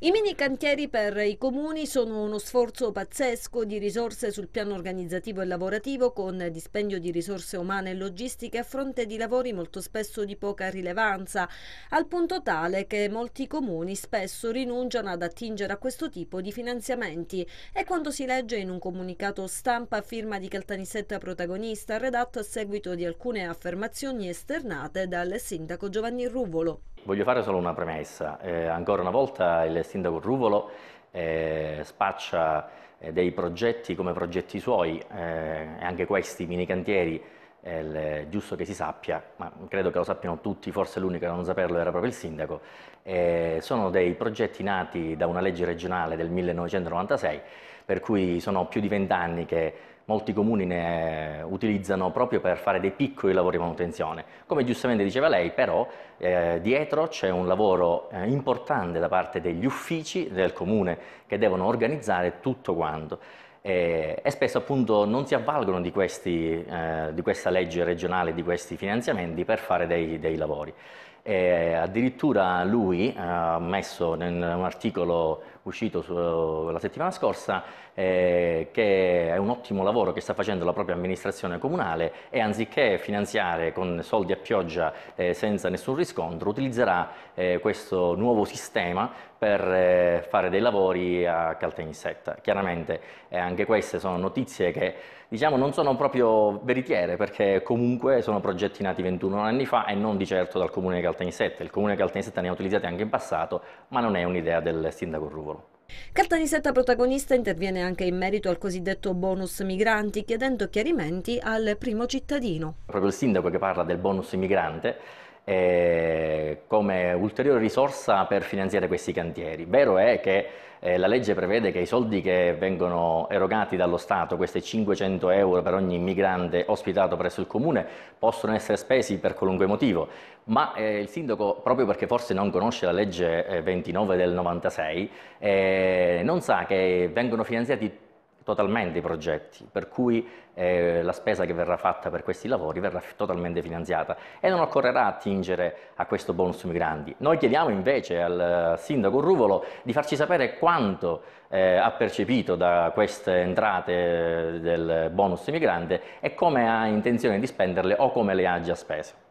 I mini cantieri per i comuni sono uno sforzo pazzesco di risorse sul piano organizzativo e lavorativo con dispendio di risorse umane e logistiche a fronte di lavori molto spesso di poca rilevanza, al punto tale che molti comuni spesso rinunciano ad attingere a questo tipo di finanziamenti. È quanto si legge in un comunicato stampa a firma di Caltanissetta protagonista redatto a seguito di alcune affermazioni esternate dal sindaco Giovanni Ruvolo. Voglio fare solo una premessa. Eh, ancora una volta il sindaco Ruvolo eh, spaccia eh, dei progetti come progetti suoi, eh, e anche questi mini cantieri, eh, il, giusto che si sappia, ma credo che lo sappiano tutti, forse l'unico a non saperlo era proprio il sindaco, eh, sono dei progetti nati da una legge regionale del 1996, per cui sono più di vent'anni che molti comuni ne utilizzano proprio per fare dei piccoli lavori di manutenzione. Come giustamente diceva lei, però, eh, dietro c'è un lavoro eh, importante da parte degli uffici del comune che devono organizzare tutto quanto. Eh, e, spesso appunto non si avvalgono di, questi, eh, di, questa legge regionale, di questi finanziamenti per fare dei, dei lavori. E addirittura lui eh, ha messo in un articolo uscito su, la settimana scorsa eh, che è un ottimo lavoro che sta facendo la propria amministrazione comunale e anziché finanziare con soldi a pioggia eh, senza nessun riscontro utilizzerà eh, questo nuovo sistema per eh, fare dei lavori a Caltanissetta. Chiaramente eh, anche queste sono notizie che diciamo, non sono proprio veritiere perché comunque sono progetti nati 21 anni fa e non di certo dal comune di Caltanissetta Caltanissetta, il comune Caltanissetta ne ha utilizzate anche in passato, ma non è un'idea del sindaco Ruvolo. Caltanissetta protagonista interviene anche in merito al cosiddetto bonus migranti chiedendo chiarimenti al primo cittadino. Proprio il sindaco che parla del bonus migrante eh, come ulteriore risorsa per finanziare questi cantieri. Vero è che eh, la legge prevede che i soldi che vengono erogati dallo Stato, questi 500 euro per ogni migrante ospitato presso il comune, possono essere spesi per qualunque motivo, ma eh, il sindaco, proprio perché forse non conosce la legge 29 eh, del 96, eh, non sa che vengono finanziati totalmente i progetti, per cui eh, la spesa che verrà fatta per questi lavori verrà totalmente finanziata e non occorrerà attingere a questo bonus migranti. Noi chiediamo invece al eh, sindaco Ruvolo di farci sapere quanto eh, ha percepito da queste entrate eh, del bonus migrante e come ha intenzione di spenderle o come le ha già spese.